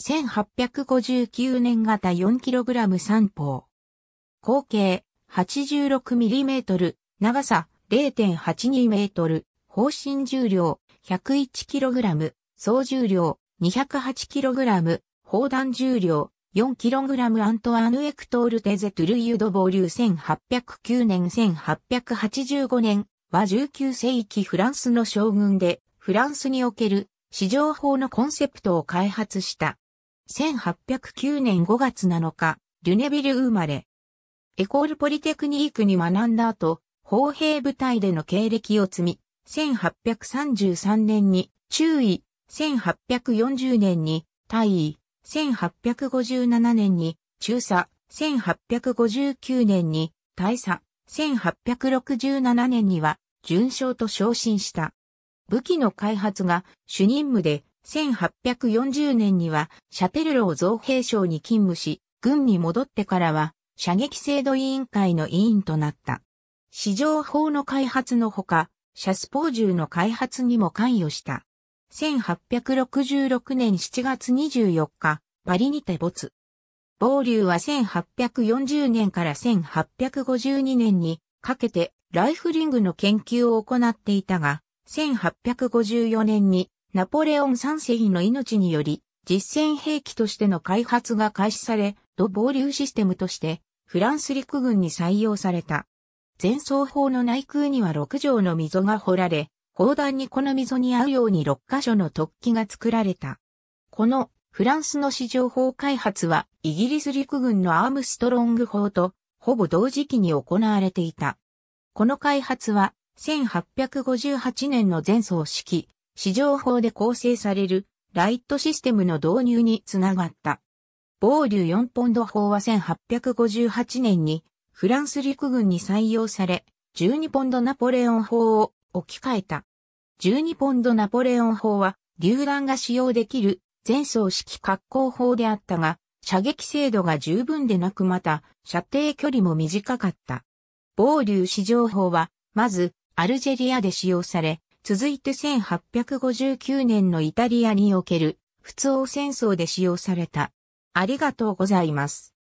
1859年型 4kg3 砲。口径 86mm、長さ 0.82m、方針重量 101kg、総重量 208kg、砲弾重量 4kg アントアヌエクトールテゼトゥルユドボリュー1809年1885年は19世紀フランスの将軍でフランスにおける市場法のコンセプトを開発した1809年5月7日、ルネビル生まれ。エコールポリテクニークに学んだ後、砲兵部隊での経歴を積み、1833年に中尉、1840年に大尉、1857年に中佐、1859年に大佐、1867年には巡将と昇進した。武器の開発が主任務で1840年にはシャテルロー造兵省に勤務し、軍に戻ってからは射撃制度委員会の委員となった。市場法の開発のほか、シャスポー銃の開発にも関与した。1866年7月24日、パリにて没。暴流は1840年から1852年にかけてライフリングの研究を行っていたが、1854年にナポレオン三世の命により、実戦兵器としての開発が開始され、土防流システムとして、フランス陸軍に採用された。前奏砲の内空には6畳の溝が掘られ、砲弾にこの溝に合うように6箇所の突起が作られた。このフランスの市場砲開発はイギリス陸軍のアームストロング砲とほぼ同時期に行われていた。この開発は1858年の前奏式、市場法で構成されるライトシステムの導入につながった。防流4ポンド法は1858年にフランス陸軍に採用され、12ポンドナポレオン法を置き換えた。12ポンドナポレオン法は、榴弾が使用できる前走式格好法であったが、射撃精度が十分でなくまた、射程距離も短かった。防流市場法は、まず、アルジェリアで使用され、続いて1859年のイタリアにおける、普通戦争で使用された。ありがとうございます。